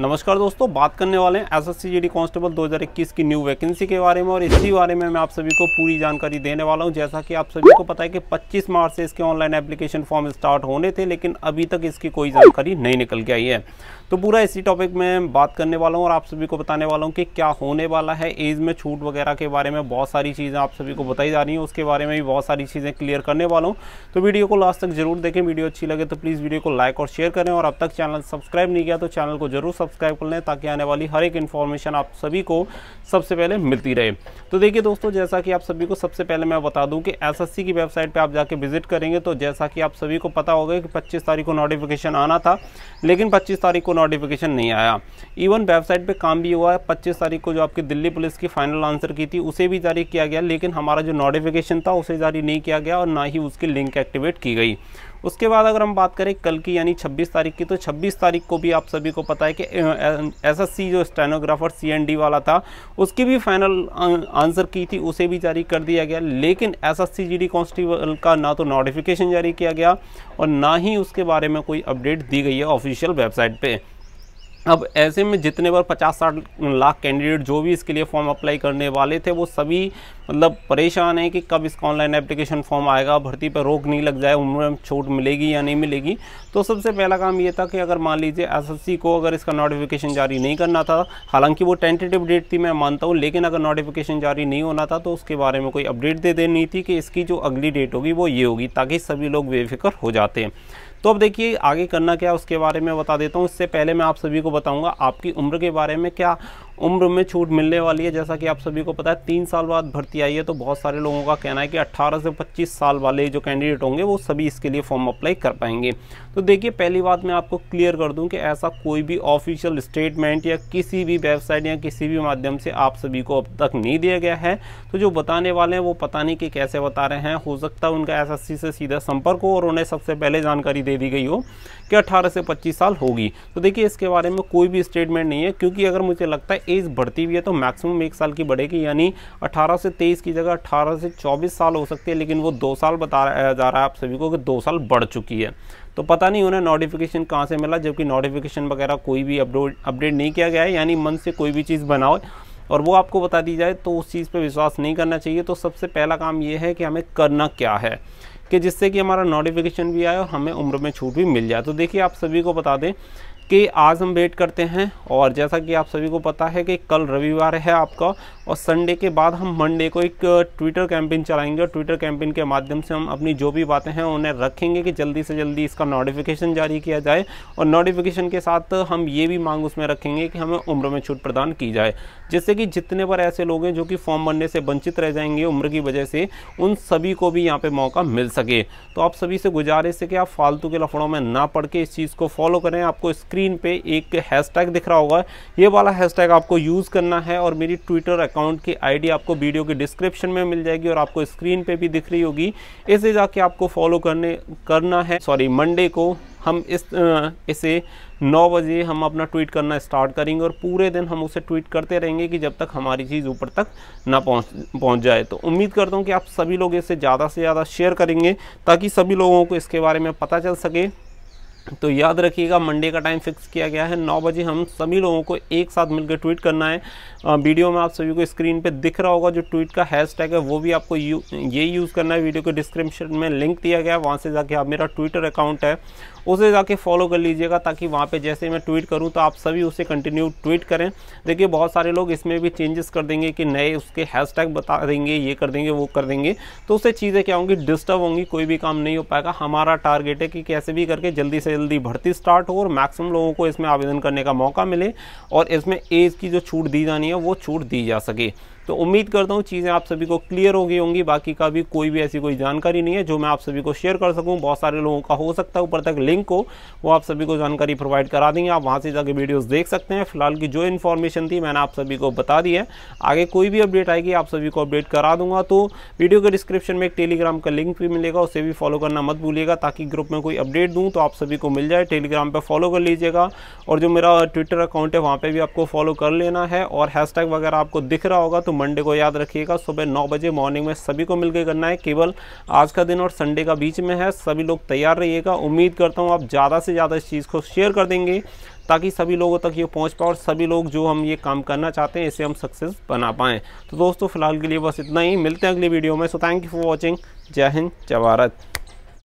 नमस्कार दोस्तों बात करने वाले हैं S S C G D हज़ार इक्कीस की न्यू वैकेंसी के बारे में और इसी बारे में मैं आप सभी को पूरी जानकारी देने वाला हूं जैसा कि आप सभी को पता है कि 25 मार्च से इसके ऑनलाइन एप्लीकेशन फॉर्म स्टार्ट होने थे लेकिन अभी तक इसकी कोई जानकारी नहीं निकल के आई है तो पूरा इसी टॉपिक में बात करने वाला हूँ और आप सभी को बताने वाला हूँ कि क्या होने वाला है एज में छूट वगैरह के बारे में बहुत सारी चीज़ें आप सभी को बताई जा रही हैं उसके बारे में भी बहुत सारी चीज़ें क्लियर करने वाला हूँ तो वीडियो को लास्ट तक जरूर देखें वीडियो अच्छी लगे तो प्लीज़ वीडियो को लाइक और शेयर करें और अब तक चैनल सब्सक्राइब नहीं किया तो चैनल को जरूर सब्सक्राइब कर लें ताकि आने वाली हर एक इन्फॉर्मेशन आप सभी को सबसे पहले मिलती रहे तो देखिए दोस्तों जैसा कि आप सभी को सबसे पहले मैं बता दूं कि एसएससी की वेबसाइट पे आप जाके विजिट करेंगे तो जैसा कि आप सभी को पता होगा कि पच्चीस तारीख को नोटिफिकेशन आना था लेकिन पच्चीस तारीख को नोटिफिकेशन नहीं आया इवन वेबसाइट पर काम भी हुआ है पच्चीस तारीख को जो आपकी दिल्ली पुलिस की फाइनल आंसर की थी उसे भी जारी किया गया लेकिन हमारा जो नोटिफिकेशन था उसे जारी नहीं किया गया और ना ही उसकी लिंक एक्टिवेट की गई उसके बाद अगर हम बात करें कल की यानी 26 तारीख की तो 26 तारीख को भी आप सभी को पता है कि एसएससी जो स्टेनोग्राफर सीएनडी वाला था उसकी भी फाइनल आंसर की थी उसे भी जारी कर दिया गया लेकिन एसएससी जीडी कांस्टेबल का ना तो नोटिफिकेशन जारी किया गया और ना ही उसके बारे में कोई अपडेट दी गई है ऑफिशियल वेबसाइट पर अब ऐसे में जितने बार पचास साठ लाख कैंडिडेट जो भी इसके लिए फॉर्म अप्लाई करने वाले थे वो सभी मतलब परेशान हैं कि कब इसका ऑनलाइन एप्लीकेशन फॉर्म आएगा भर्ती पर रोक नहीं लग जाए उनमें छूट मिलेगी या नहीं मिलेगी तो सबसे पहला काम ये था कि अगर मान लीजिए एसएससी को अगर इसका नोटिफिकेशन जारी नहीं करना था हालांकि वो टेंटेटिव डेट थी मैं मानता हूँ लेकिन अगर नोटिफिकेशन जारी नहीं होना था तो उसके बारे में कोई अपडेट दे देनी थी कि इसकी जो अगली डेट होगी वो ये होगी ताकि सभी लोग बेफिक्र हो जाते हैं तो अब देखिए आगे करना क्या उसके बारे में बता देता हूँ इससे पहले मैं आप सभी को बताऊँगा आपकी उम्र के बारे में क्या उम्र में छूट मिलने वाली है जैसा कि आप सभी को पता है तीन साल बाद भर्ती आई है तो बहुत सारे लोगों का कहना है कि 18 से 25 साल वाले जो कैंडिडेट होंगे वो सभी इसके लिए फॉर्म अप्लाई कर पाएंगे तो देखिए पहली बात मैं आपको क्लियर कर दूं कि ऐसा कोई भी ऑफिशियल स्टेटमेंट या किसी भी वेबसाइट या किसी भी माध्यम से आप सभी को अब तक नहीं दिया गया है तो जो बताने वाले हैं वो पता नहीं कि कैसे बता रहे हैं हो सकता है उनका एस से सीधा संपर्क हो और उन्हें सबसे पहले जानकारी दे दी गई हो कि अट्ठारह से पच्चीस साल होगी तो देखिए इसके बारे में कोई भी स्टेटमेंट नहीं है क्योंकि अगर मुझे लगता है एज बढ़ती हुई है तो मैक्सिमम एक साल की बढ़ेगी यानी 18 से 23 की जगह 18 से 24 साल हो सकती है लेकिन वो दो साल बता जा रहा है आप सभी को कि दो साल बढ़ चुकी है तो पता नहीं उन्हें नोटिफिकेशन कहाँ से मिला जबकि नोटिफिकेशन वगैरह कोई भी अपडोट अपडेट नहीं किया गया है यानी मन से कोई भी चीज़ बनाओ और वो आपको बता दी जाए तो उस चीज़ पर विश्वास नहीं करना चाहिए तो सबसे पहला काम ये है कि हमें करना क्या है कि जिससे कि हमारा नोटिफिकेशन भी आए और हमें उम्र में छूट भी मिल जाए तो देखिए आप सभी को बता दें कि आज हम वेट करते हैं और जैसा कि आप सभी को पता है कि कल रविवार है आपका और संडे के बाद हम मंडे को एक ट्विटर कैंपेन चलाएंगे और ट्विटर कैंपेन के माध्यम से हम अपनी जो भी बातें हैं उन्हें रखेंगे कि जल्दी से जल्दी इसका नोटिफिकेशन जारी किया जाए और नोटिफिकेशन के साथ हम ये भी मांग उसमें रखेंगे कि हमें उम्र में छूट प्रदान की जाए जिससे कि जितने पर ऐसे लोग हैं जो कि फॉर्म भरने से वंचित रह जाएंगे उम्र की वजह से उन सभी को भी यहाँ पर मौका मिल सके तो आप सभी से गुजारिश है कि आप फालतू के लफड़ों में ना पड़ के इस चीज़ को फॉलो करें आपको इसके स्क्रीन पे एक हैशटैग दिख रहा होगा ये वाला हैशटैग आपको यूज़ करना है और मेरी ट्विटर अकाउंट की आईडी आपको वीडियो के डिस्क्रिप्शन में मिल जाएगी और आपको स्क्रीन पे भी दिख रही होगी इसे जाके आपको फॉलो करने करना है सॉरी मंडे को हम इस इसे नौ बजे हम अपना ट्वीट करना स्टार्ट करेंगे और पूरे दिन हम उसे ट्वीट करते रहेंगे कि जब तक हमारी चीज़ ऊपर तक ना पहुंच पहुंच जाए तो उम्मीद करता हूं कि आप सभी लोग इसे ज़्यादा से ज़्यादा शेयर करेंगे ताकि सभी लोगों को इसके बारे में पता चल सके तो याद रखिएगा मंडे का टाइम फिक्स किया गया है नौ बजे हम सभी लोगों को एक साथ मिलकर ट्वीट करना है आ, वीडियो में आप सभी को स्क्रीन पे दिख रहा होगा जो ट्वीट का हैशटैग है वो भी आपको यू, ये यूज़ करना है वीडियो के डिस्क्रिप्शन में लिंक दिया गया है वहाँ से जाके आप मेरा ट्विटर अकाउंट है उसे जाके फॉलो कर लीजिएगा ताकि वहाँ पर जैसे मैं ट्वीट करूँ तो आप सभी उसे कंटिन्यू ट्वीट करें देखिए बहुत सारे लोग इसमें भी चेंजेस कर देंगे कि नए उसके हैशटैग बता देंगे ये कर देंगे वो कर देंगे तो उससे चीज़ें क्या होंगी डिस्टर्ब होंगी कोई भी काम नहीं हो पाएगा हमारा टारगेट है कि कैसे भी करके जल्दी से जल्दी भर्ती स्टार्ट हो और मैक्सिमम लोगों को इसमें आवेदन करने का मौका मिले और इसमें एज की जो छूट दी जानी है वो छूट दी जा सके तो उम्मीद करता हूँ चीज़ें आप सभी को क्लियर हो गई होंगी बाकी का भी कोई भी ऐसी कोई जानकारी नहीं है जो मैं आप सभी को शेयर कर सकूँ बहुत सारे लोगों का हो सकता है ऊपर तक लिंक हो वो आप सभी को जानकारी प्रोवाइड करा देंगे आप वहाँ से जाके वीडियोज़ देख सकते हैं फिलहाल की जो इन्फॉर्मेशन थी मैंने आप सभी को बता दी है आगे कोई भी अपडेट आएगी आप सभी को अपडेट करा दूंगा तो वीडियो के डिस्क्रिप्शन में एक टेलीग्राम का लिंक भी मिलेगा उसे भी फॉलो करना मत भूलिएगा ताकि ग्रुप में कोई अपडेट दूँ तो आप सभी को मिल जाए टेलीग्राम पर फॉलो कर लीजिएगा और जो मेरा ट्विटर अकाउंट है वहाँ पर भी आपको फॉलो कर लेना है और हैशटैग वगैरह आपको दिख रहा होगा तो मंडे को याद रखिएगा सुबह नौ बजे मॉर्निंग में सभी को मिलकर करना है केवल आज का दिन और संडे का बीच में है सभी लोग तैयार रहिएगा उम्मीद करता हूँ आप ज़्यादा से ज़्यादा इस चीज़ को शेयर कर देंगे ताकि सभी लोगों तक ये पहुंच पाए और सभी लोग जो हम ये काम करना चाहते हैं इसे हम सक्सेस बना पाएँ तो दोस्तों फिलहाल के लिए बस इतना ही मिलते हैं अगली वीडियो में so thank you for watching जय हिंद जय भारत